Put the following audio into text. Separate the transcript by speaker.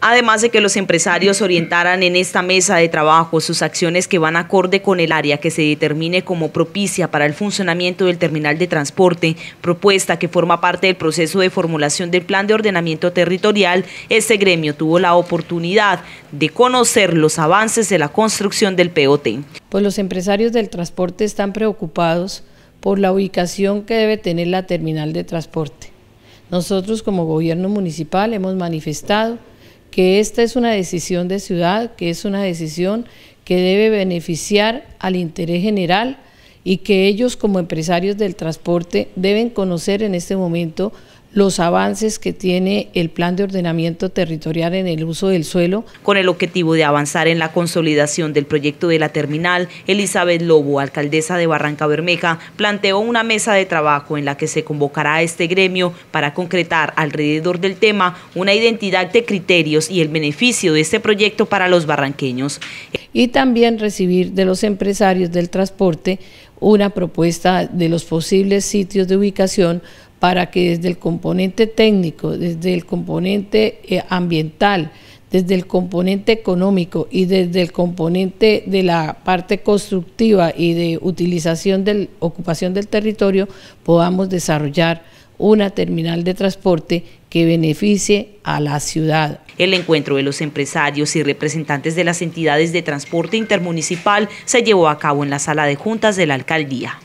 Speaker 1: además de que los empresarios orientaran en esta mesa de trabajo sus acciones que van acorde con el área que se determine como propicia para el funcionamiento del terminal de transporte, propuesta que forma parte del proceso de formulación del plan de ordenamiento territorial, este gremio tuvo la oportunidad de conocer los avances de la construcción del POT.
Speaker 2: Pues los empresarios del transporte están preocupados por la ubicación que debe tener la terminal de transporte. Nosotros como gobierno municipal hemos manifestado que esta es una decisión de ciudad, que es una decisión que debe beneficiar al interés general y que ellos como empresarios del transporte deben conocer en este momento los avances que tiene el plan de ordenamiento territorial en el uso del suelo.
Speaker 1: Con el objetivo de avanzar en la consolidación del proyecto de la terminal, Elizabeth Lobo, alcaldesa de Barranca Bermeja, planteó una mesa de trabajo en la que se convocará a este gremio para concretar alrededor del tema una identidad de criterios y el beneficio de este proyecto para los barranqueños
Speaker 2: y también recibir de los empresarios del transporte una propuesta de los posibles sitios de ubicación para que desde el componente técnico, desde el componente eh, ambiental, desde el componente económico y desde el componente de la parte constructiva y de utilización de ocupación del territorio, podamos desarrollar una terminal de transporte que beneficie a la ciudad. El
Speaker 1: encuentro de los empresarios y representantes de las entidades de transporte intermunicipal se llevó a cabo en la sala de juntas de la alcaldía.